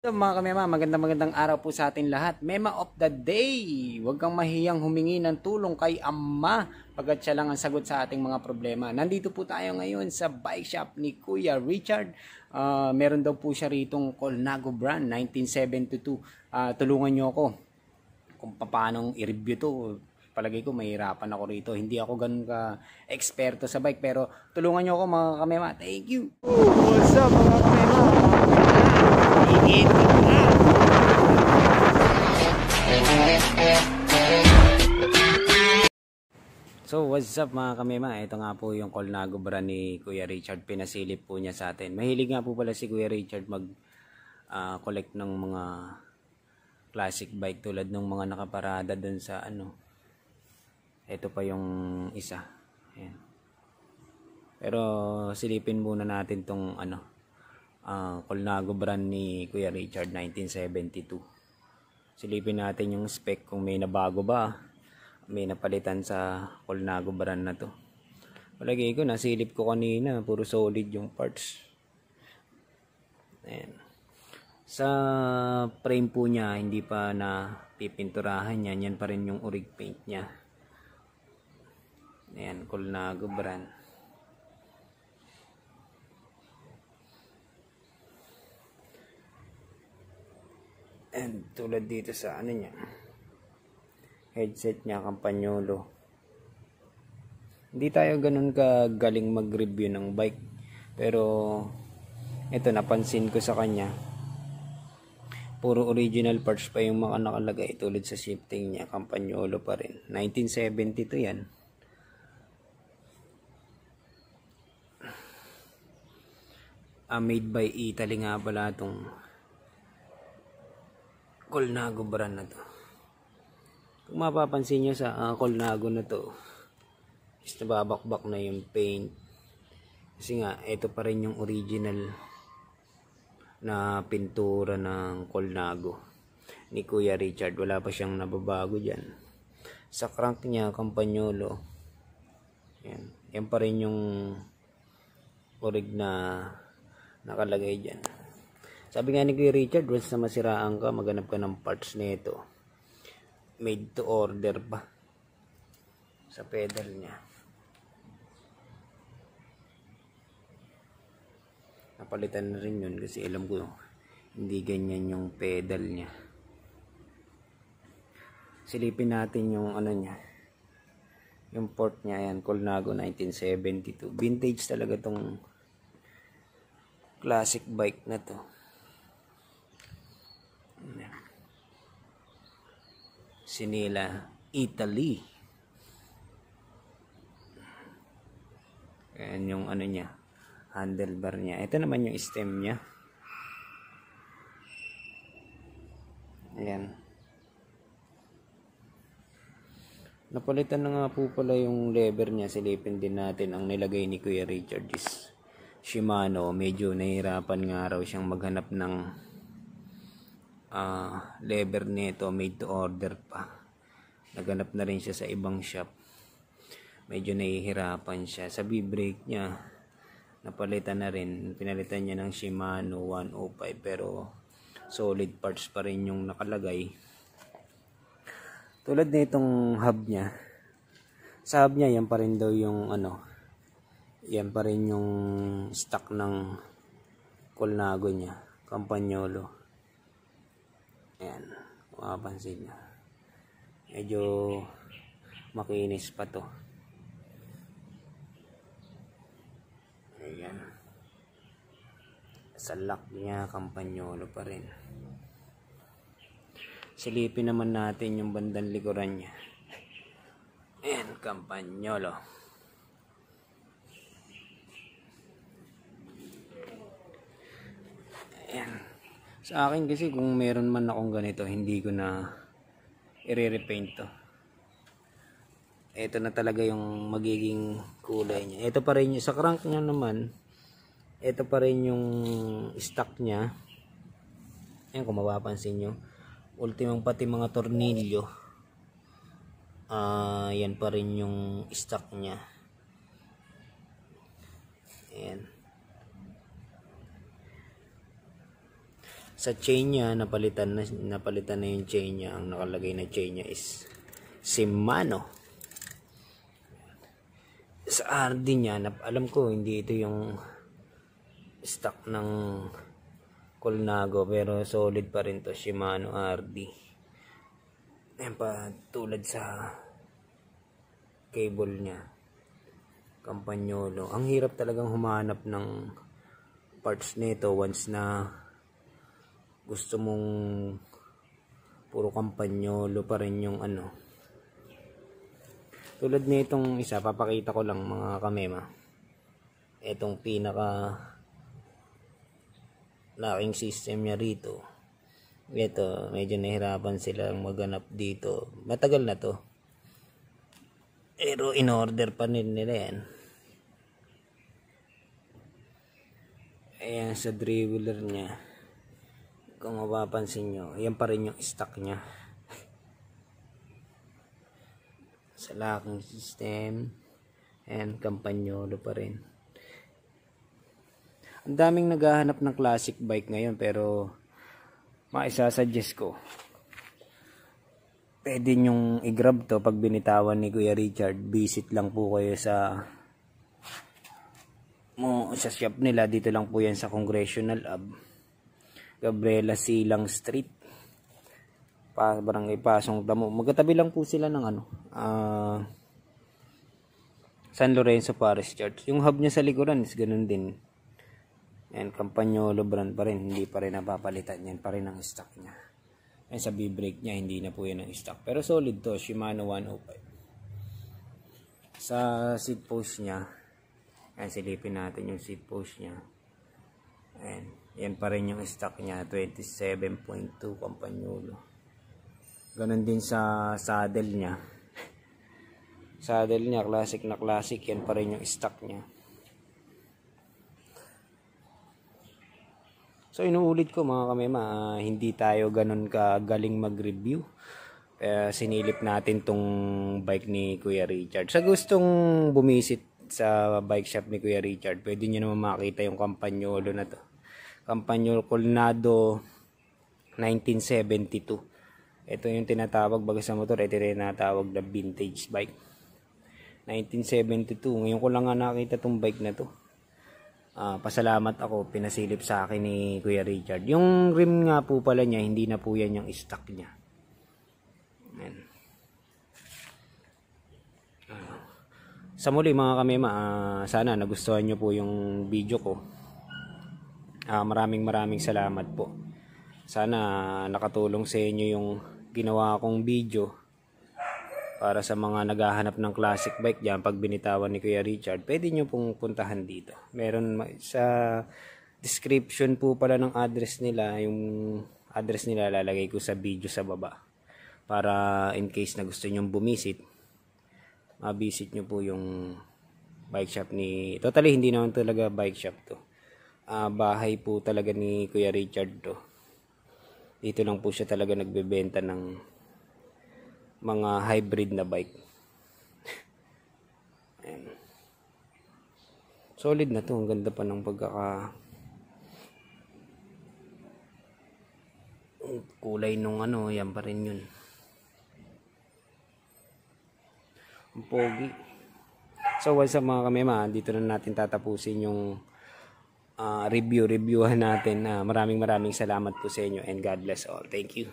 So mga kamema, magandang magandang araw po sa atin lahat. Mema of the day! Huwag kang mahiyang humingi ng tulong kay Ama pagkat siya lang ang sagot sa ating mga problema. Nandito po tayo ngayon sa bike shop ni Kuya Richard. Uh, meron daw po siya ritong Colnago brand, 1972. Uh, ah, tulungan niyo ako kung paano i-review to. Palagay ko mahirapan ako rito. Hindi ako ganun ka eksperto sa bike pero tulungan niyo ako mga kamema. Thank you! what's up mga kamema? So what's up mga kamema, ito nga po yung call na gubra ni Kuya Richard, pinasilip po niya sa atin. Mahilig nga po pala si Kuya Richard mag uh, collect ng mga classic bike tulad ng mga nakaparada dun sa ano. Ito pa yung isa. Ayan. Pero silipin muna natin tong ano, uh, Colnago brand ni Kuya Richard 1972 silipin natin yung spec kung may nabago ba may napalitan sa Colnago brand na to palagay ko nasilip ko kanina puro solid yung parts ayan sa frame po niya hindi pa na pipinturahan yan yan pa rin yung orig paint niya ayan Colnago brand And tulad dito sa ano niya. Headset niya, kampanyolo. Hindi tayo ganun kagaling mag-review ng bike. Pero, ito napansin ko sa kanya. Puro original parts pa yung mga nakalagay tulad sa shifting niya. Kampanyolo pa rin. 1972 yan. Uh, made by Italy nga pala itong Colnago brand na to. Kung mapapansin nyo sa uh, Colnago na to, is nababakbak na yung paint. Kasi nga, ito pa rin yung original na pintura ng Colnago ni Kuya Richard. Wala pa siyang nababago dyan. Sa crank niya, kampanyolo. Yan. Yan pa rin yung orig na nakalagay dyan. Sabi nga ni Kuya Richard, once na masiraan ka, maganap ka ng parts nito. Made to order pa Sa pedal niya. Napalitan na rin yun kasi alam ko hindi ganyan yung pedal niya. Silipin natin yung ano niya. Yung port niya, ayan, Colnago 1972. Vintage talaga tong classic bike na to. Sinila, Italy. Ayan yung ano niya, handlebar niya. Ito naman yung stem niya. Ayan. Napalitan na nga po pala yung lever niya. Silipin din natin ang nilagay ni Kuya Richard is Shimano. Medyo nahirapan nga raw siyang maghanap ng uh, lever nito made to order pa naganap na rin siya sa ibang shop medyo nahihirapan siya sa brake niya napalitan na rin pinalitan niya ng Shimano 105 pero solid parts pa rin yung nakalagay tulad nitong hub niya sa hub niya yan pa rin daw yung ano yan pa rin yung stock ng colnago niya Campagnolo Ayan, makapansin na. Medyo makinis pa to. Ayan. Sa lock niya, kampanyolo pa rin. Silipin naman natin yung bandang likuran niya. Ayan, kampanyolo. Kampanyolo. Sa akin kasi kung meron man akong ganito, hindi ko na i-repaint to. Ito na talaga yung magiging kulay niya. Ito pa rin yung, sa crank niya naman, ito pa rin yung stock niya. Ayan kung mapapansin nyo. Ultimang pati mga tornilyo. Uh, yan pa rin yung stock niya. sa chain niya napalitan na napalitan na yung chain niya ang nakalagay na chain niya is Shimano sa RD niya na, alam ko hindi ito yung stock ng Colnago pero solid pa rin to Shimano RD yan pa tulad sa cable niya Campagnolo ang hirap talagang humanap ng parts nito once na gusto mong puro kampanyolo pa rin yung ano tulad itong isa papakita ko lang mga kamema itong pinaka locking system niya rito ito medyo nahirapan sila maganap dito matagal na to pero in order pa rin nila yan ayan sa dribbler niya kung mapapansin nyo yan pa rin yung stock nya sa locking system and kampanyolo pa rin ang daming naghahanap ng classic bike ngayon pero maisasuggest ko pwede nyong i-grab to pag binitawan ni Kuya Richard visit lang po kayo sa mo sa shop nila dito lang po yan sa Congressional Hub Gabriela Silang Street pa barangay Pasong Damo magkatabi lang po sila ng ano uh, San Lorenzo Parish Church yung hub niya sa likuran is ganun din and Campagnolo brand pa rin hindi pa rin napapalitan yan pa rin ang stock niya and sa B-brake niya hindi na po yan ang stock pero solid to Shimano 105 sa seat post niya and silipin natin yung seat post niya and yan pa rin yung stock niya, 27.2 kampanyulo. Ganon din sa saddle niya. Saddle niya, classic na classic, yan pa rin yung stock niya. So inuulit ko mga kamema, ah, hindi tayo ganun kagaling mag-review. Kaya eh, sinilip natin tong bike ni Kuya Richard. Sa gustong bumisit sa bike shop ni Kuya Richard, pwede nyo naman makita yung kampanyolo na to. Campanile Colnado 1972. Ito yung tinatawag baga sa motor, ito rin natawag na vintage bike. 1972, ngayon ko lang nga nakita tong bike na to. Uh, pasalamat ako, pinasilip sa akin ni Kuya Richard. Yung rim nga po pala niya, hindi na po yan yung stock niya. Ayan. Ah, sa muli mga kamema, uh, sana nagustuhan nyo po yung video ko. Uh, maraming maraming salamat po. Sana nakatulong sa inyo yung ginawa kong video para sa mga naghahanap ng classic bike diyan pag binitawan ni Kuya Richard pwede nyo pong puntahan dito meron sa description po pala ng address nila yung address nila lalagay ko sa video sa baba para in case na gusto nyong bumisit mabisit nyo po yung bike shop ni totally hindi naman talaga bike shop to uh, bahay po talaga ni Kuya Richard to. Oh. Dito lang po siya talaga nagbebenta ng mga hybrid na bike. Ayan. Solid na to. Ang ganda pa ng pagkaka kulay nung ano, yan pa rin yun. Ang pogi. So, sa up mga kamema, dito na natin tatapusin yung uh, review, reviewhan natin. Uh, maraming maraming salamat po sa inyo and God bless all. Thank you.